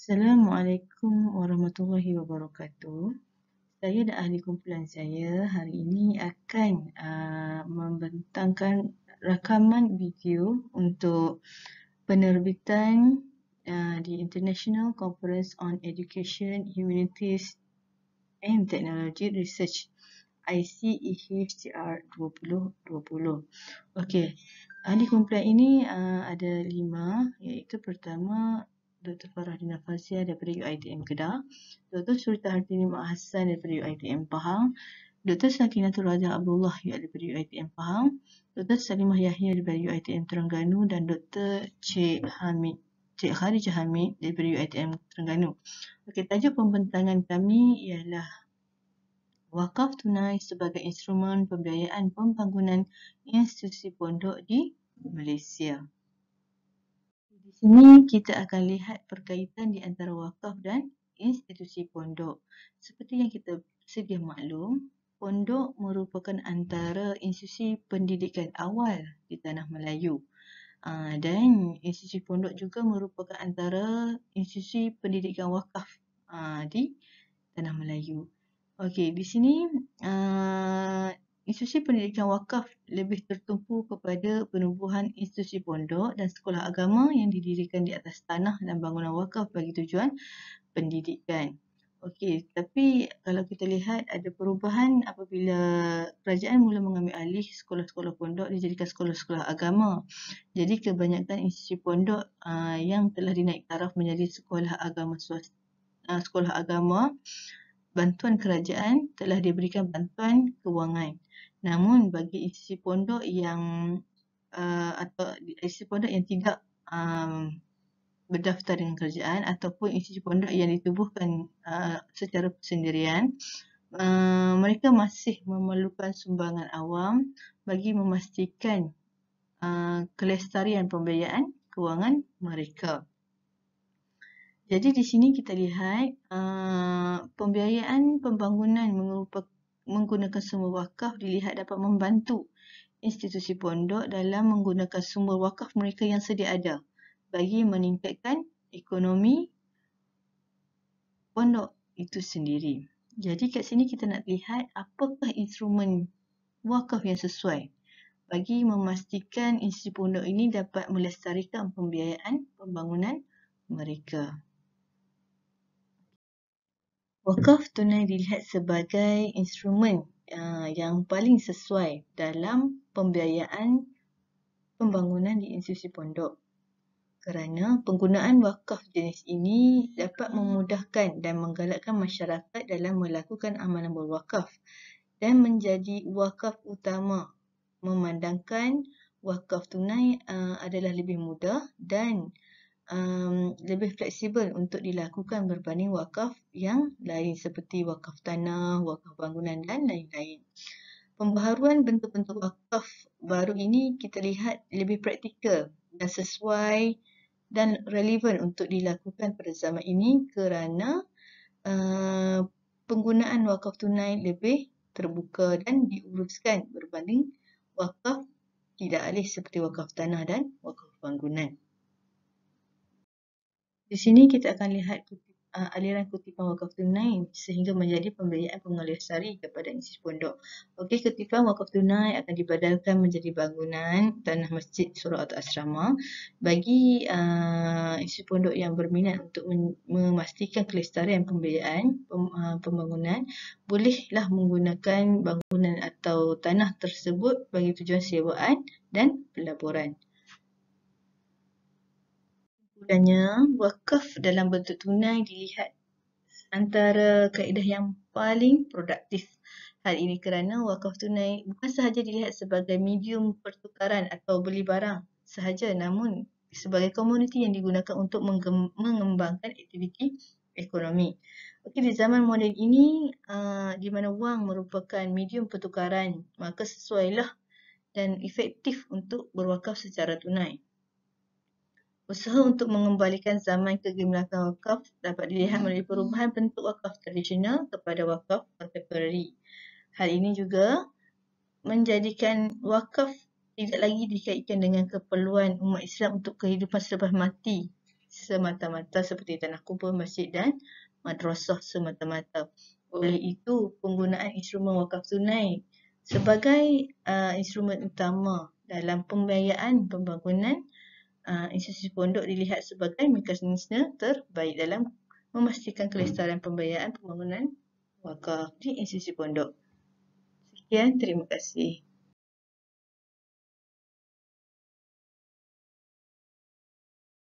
Assalamualaikum warahmatullahi wabarakatuh. Saya dan ahli kumpulan saya hari ini akan uh, membentangkan rakaman video untuk penerbitan uh, di International Conference on Education, Humanities and Technology Research ICEHTR 2020. Okey, ahli kumpulan ini uh, ada lima iaitu pertama Dr. Farah Dina Fasya daripada UITM Kedah, Dr. Surita Hartini Mak Hassan daripada UITM Pahang, Dr. Sakinatul Raja Abdullah daripada UITM Pahang, Dr. Salimah Yahya daripada UITM Terengganu dan Dr. Cik Hamid Cik Khadijah Hamid daripada UITM Terengganu. Okey, tajuk pembentangan kami ialah wakaf tunai sebagai instrumen pembiayaan pembangunan institusi pondok di Malaysia sini kita akan lihat perkaitan di antara wakaf dan institusi pondok. Seperti yang kita sedia maklum, pondok merupakan antara institusi pendidikan awal di tanah Melayu. Ah, dan institusi pondok juga merupakan antara institusi pendidikan wakaf ah, di tanah Melayu. Okey, di sini ah, institusi pendidikan wakaf lebih tertumpu kepada penubuhan institusi pondok dan sekolah agama yang didirikan di atas tanah dan bangunan wakaf bagi tujuan pendidikan. Okey, tapi kalau kita lihat ada perubahan apabila kerajaan mula mengambil alih sekolah-sekolah pondok dijadikan sekolah-sekolah agama. Jadi kebanyakan institusi pondok uh, yang telah dinaik taraf menjadi sekolah agama swasta, uh, sekolah agama bantuan kerajaan telah diberikan bantuan kewangan. Namun bagi isi pondok yang uh, atau isi pondok yang tidak um, berdaftar dengan kerajaan ataupun isi pondok yang ditubuhkan uh, secara sendirian, uh, mereka masih memerlukan sumbangan awam bagi memastikan uh, kelestarian pembiayaan kewangan mereka. Jadi di sini kita lihat uh, pembiayaan pembangunan menggunakan sumber wakaf dilihat dapat membantu institusi pondok dalam menggunakan sumber wakaf mereka yang sedia ada bagi meningkatkan ekonomi pondok itu sendiri. Jadi kat sini kita nak lihat apakah instrumen wakaf yang sesuai bagi memastikan institusi pondok ini dapat melestarikan pembiayaan pembangunan mereka. Wakaf tunai dilihat sebagai instrumen ah, yang paling sesuai dalam pembiayaan pembangunan di institusi pondok kerana penggunaan wakaf jenis ini dapat memudahkan dan menggalakkan masyarakat dalam melakukan amalan berwakaf dan menjadi wakaf utama memandangkan wakaf tunai uh, adalah lebih mudah dan um, lebih fleksibel untuk dilakukan berbanding wakaf yang lain seperti wakaf tanah, wakaf bangunan dan lain-lain. Pembaharuan bentuk-bentuk wakaf baru ini kita lihat lebih praktikal dan sesuai dan relevan untuk dilakukan pada zaman ini kerana uh, penggunaan wakaf tunai lebih terbuka dan diuruskan berbanding wakaf tidak alih seperti wakaf tanah dan wakaf bangunan. Di sini kita akan lihat kutip, uh, aliran kutipan wakaf tunai sehingga menjadi pembiayaan pengalih sari kepada institusi pondok. Okey, kutipan wakaf tunai akan dibadalkan menjadi bangunan tanah masjid, surau atau asrama bagi uh, institusi pondok yang berminat untuk memastikan kelestarian pembiayaan pem, uh, pembangunan bolehlah menggunakan bangunan atau tanah tersebut bagi tujuan sewaan dan pelaburan kesimpulannya, wakaf dalam bentuk tunai dilihat antara kaedah yang paling produktif. Hal ini kerana wakaf tunai bukan sahaja dilihat sebagai medium pertukaran atau beli barang sahaja namun sebagai komuniti yang digunakan untuk mengembangkan aktiviti ekonomi. Okey di zaman moden ini uh, di mana wang merupakan medium pertukaran maka sesuailah dan efektif untuk berwakaf secara tunai. Usaha untuk mengembalikan zaman kegemilangan wakaf dapat dilihat melalui perubahan bentuk wakaf tradisional kepada wakaf kontemporari. Hal ini juga menjadikan wakaf tidak lagi dikaitkan dengan keperluan umat Islam untuk kehidupan selepas mati semata-mata seperti tanah kubur, masjid dan madrasah semata-mata. Oleh itu, penggunaan instrumen wakaf tunai sebagai uh, instrumen utama dalam pembiayaan pembangunan Ah, institusi pondok dilihat sebagai mekanisme terbaik dalam memastikan kelestarian pembiayaan pembangunan wakaf di institusi pondok. Sekian, terima kasih.